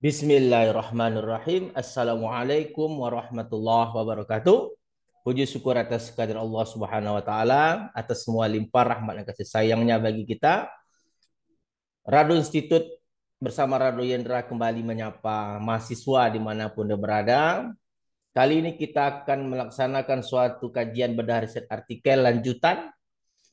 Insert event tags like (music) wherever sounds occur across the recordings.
Bismillahirrahmanirrahim. Assalamualaikum warahmatullahi wabarakatuh. Puji syukur atas kehadiran Allah Subhanahu wa taala atas semua limpah rahmat dan kasih sayangnya bagi kita. Radu Institut bersama Radu Yendra kembali menyapa mahasiswa dimanapun dia berada. Kali ini kita akan melaksanakan suatu kajian bedah riset artikel lanjutan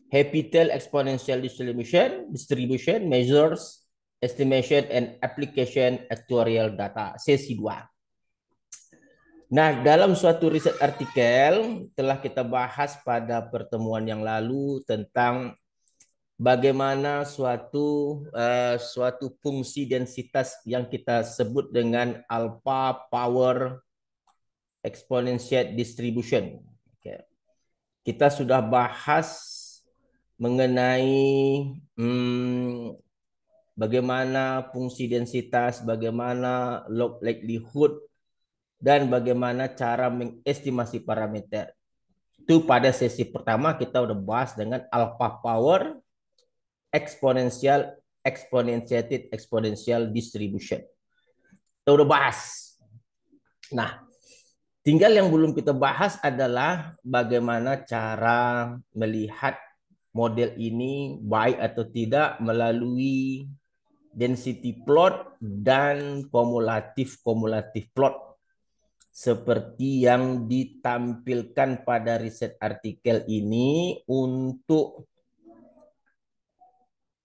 Happy Tail Exponential Distribution, Distribution Measures Estimation and Application Actuarial Data, sesi 2. Nah, dalam suatu riset artikel telah kita bahas pada pertemuan yang lalu tentang bagaimana suatu uh, suatu fungsi densitas yang kita sebut dengan alpha power exponential distribution. Okay. Kita sudah bahas mengenai hmm, bagaimana fungsi densitas, bagaimana log likelihood, dan bagaimana cara mengestimasi parameter. Itu pada sesi pertama kita udah bahas dengan alpha power exponential exponentiated exponential distribution. Kita udah bahas. Nah, tinggal yang belum kita bahas adalah bagaimana cara melihat model ini baik atau tidak melalui density plot dan kumulatif kumulatif plot seperti yang ditampilkan pada riset artikel ini untuk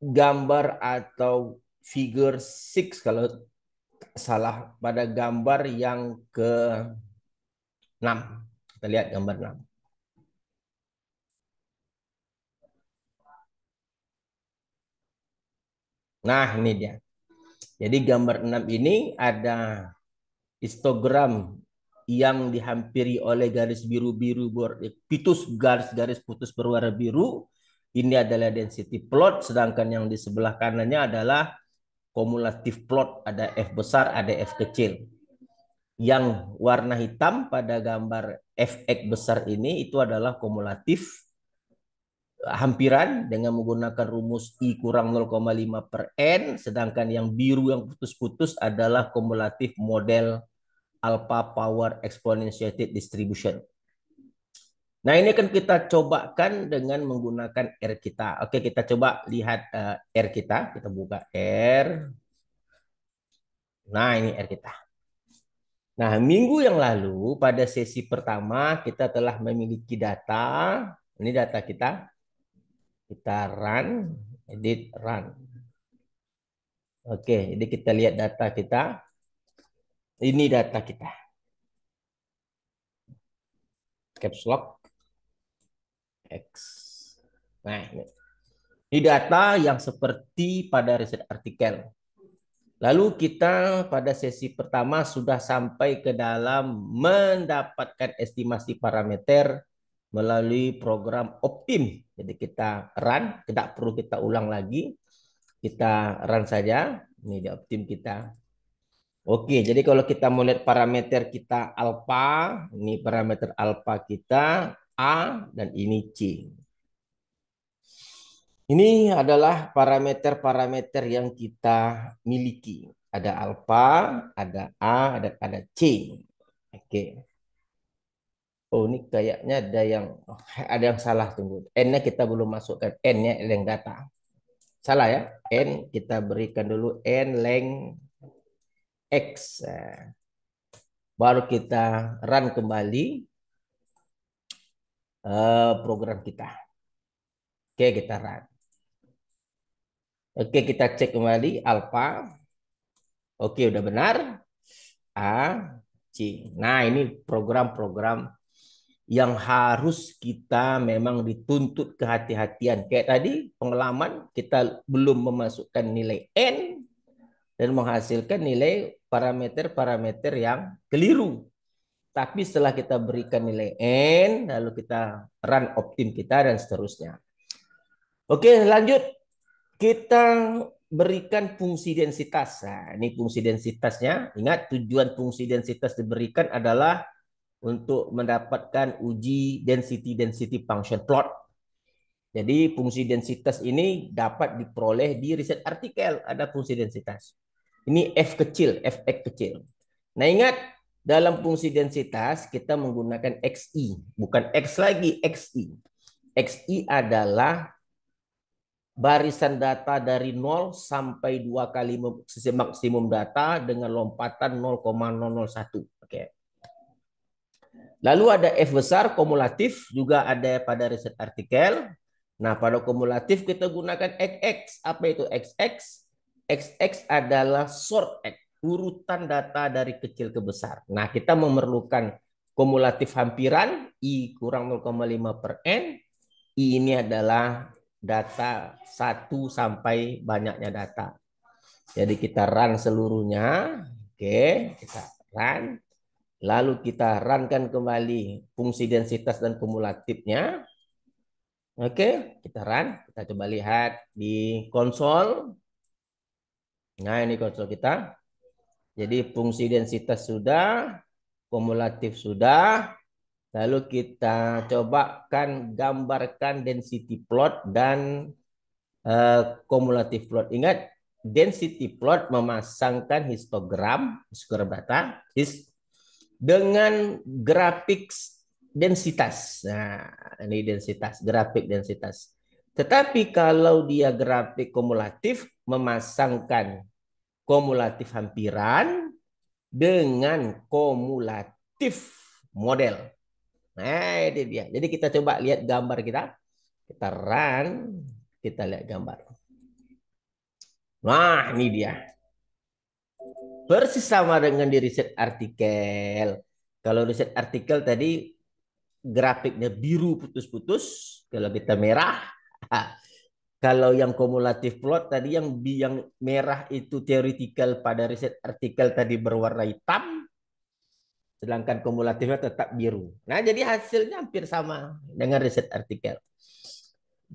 gambar atau figure 6 kalau salah pada gambar yang ke 6. Kita lihat gambar 6. Nah, ini dia. Jadi gambar 6 ini ada histogram yang dihampiri oleh garis biru-biru eh, pitus garis-garis putus berwarna biru. Ini adalah density plot, sedangkan yang di sebelah kanannya adalah kumulatif plot. Ada F besar, ada F kecil. Yang warna hitam pada gambar FX besar ini itu adalah kumulatif hampiran dengan menggunakan rumus I kurang 0,5 per N, sedangkan yang biru yang putus-putus adalah kumulatif model alpha power exponentiated distribution. Nah ini akan kita cobakan dengan menggunakan R kita. Oke kita coba lihat eh, R kita, kita buka R. Nah ini R kita. Nah minggu yang lalu pada sesi pertama kita telah memiliki data, ini data kita kita run, edit, run. Oke, jadi kita lihat data kita. Ini data kita. Caps lock X. Nah, ini. ini data yang seperti pada riset artikel. Lalu kita pada sesi pertama sudah sampai ke dalam mendapatkan estimasi parameter melalui program Optim. Jadi kita run, tidak perlu kita ulang lagi. Kita run saja. Ini di Optim kita. Oke, jadi kalau kita mau lihat parameter kita alpha, ini parameter alpha kita A dan ini C. Ini adalah parameter-parameter yang kita miliki. Ada alpha, ada A, dan ada C. Oke oh ini kayaknya ada yang ada yang salah tunggu n-nya kita belum masukkan n-nya length data salah ya n kita berikan dulu n length x baru kita run kembali eh, program kita oke kita run oke kita cek kembali alpha oke udah benar a c nah ini program-program yang harus kita memang dituntut kehati-hatian. Kayak tadi pengalaman kita belum memasukkan nilai N dan menghasilkan nilai parameter-parameter yang keliru. Tapi setelah kita berikan nilai N, lalu kita run optim kita dan seterusnya. Oke, lanjut. Kita berikan fungsi densitas. Nah, ini fungsi densitasnya. Ingat tujuan fungsi densitas diberikan adalah untuk mendapatkan uji density-density function plot. Jadi fungsi densitas ini dapat diperoleh di riset artikel ada fungsi densitas. Ini F kecil, Fx kecil. Nah ingat dalam fungsi densitas kita menggunakan xi, bukan x lagi, xi. xi adalah barisan data dari 0 sampai 2 kali maksimum data dengan lompatan 0,001. Oke. Okay. Lalu ada F besar kumulatif juga ada pada riset artikel. Nah, pada kumulatif kita gunakan XX. Apa itu XX? XX adalah sort X, urutan data dari kecil ke besar. Nah, kita memerlukan kumulatif hampiran I kurang 0,5 per N. I ini adalah data satu sampai banyaknya data. Jadi kita run seluruhnya. Oke, kita run. Lalu kita rankan kembali fungsi densitas dan kumulatifnya. Oke, kita run. Kita coba lihat di konsol. Nah, ini konsol kita. Jadi fungsi densitas sudah, kumulatif sudah. Lalu kita coba kan gambarkan density plot dan uh, kumulatif plot. Ingat, density plot memasangkan histogram, histogram data, his, dengan grafik densitas. Nah, ini densitas, grafik densitas. Tetapi kalau dia grafik kumulatif memasangkan kumulatif hampiran dengan kumulatif model. Nah, ini dia. Jadi kita coba lihat gambar kita. Kita run, kita lihat gambar. Nah, ini dia persis sama dengan di riset artikel. Kalau riset artikel tadi grafiknya biru putus-putus, kalau kita merah. (laughs) Kalau yang kumulatif plot tadi yang yang merah itu teoretikal pada riset artikel tadi berwarna hitam, sedangkan kumulatifnya tetap biru. Nah, jadi hasilnya hampir sama dengan riset artikel.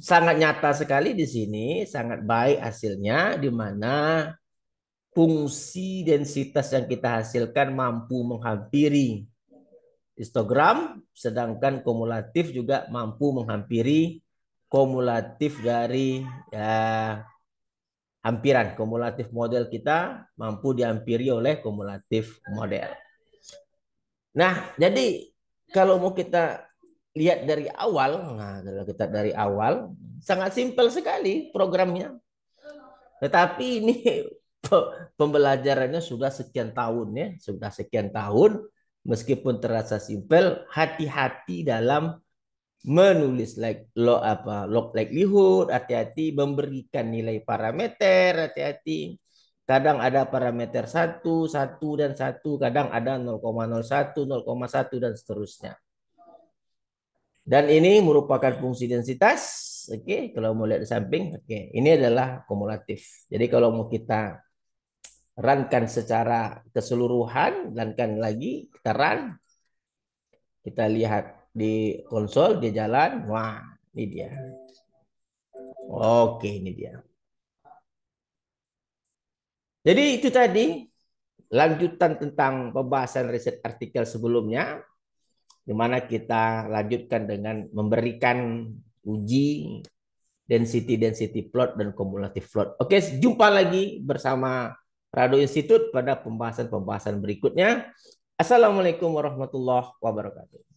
Sangat nyata sekali di sini, sangat baik hasilnya di mana fungsi densitas yang kita hasilkan mampu menghampiri histogram, sedangkan kumulatif juga mampu menghampiri kumulatif dari ya, hampiran. Kumulatif model kita mampu dihampiri oleh kumulatif model. Nah, jadi kalau mau kita lihat dari awal, nah kalau kita dari awal sangat simpel sekali programnya. Tetapi ini pembelajarannya sudah sekian tahun ya, sudah sekian tahun meskipun terasa simpel, hati-hati dalam menulis like lo apa log likelihood, hati-hati memberikan nilai parameter, hati-hati. Kadang ada parameter satu satu dan satu, kadang ada 0,01, 0,1 dan seterusnya. Dan ini merupakan fungsi densitas. Oke, okay, kalau mau lihat di samping, oke, okay. ini adalah kumulatif. Jadi kalau mau kita rankan secara keseluruhan, rangkan lagi, kita run. Kita lihat di konsol, dia jalan. Wah, ini dia. Oke, ini dia. Jadi itu tadi lanjutan tentang pembahasan riset artikel sebelumnya, di mana kita lanjutkan dengan memberikan uji density density plot dan cumulative plot. Oke, jumpa lagi bersama Rado Institute pada pembahasan-pembahasan berikutnya. Assalamualaikum warahmatullahi wabarakatuh.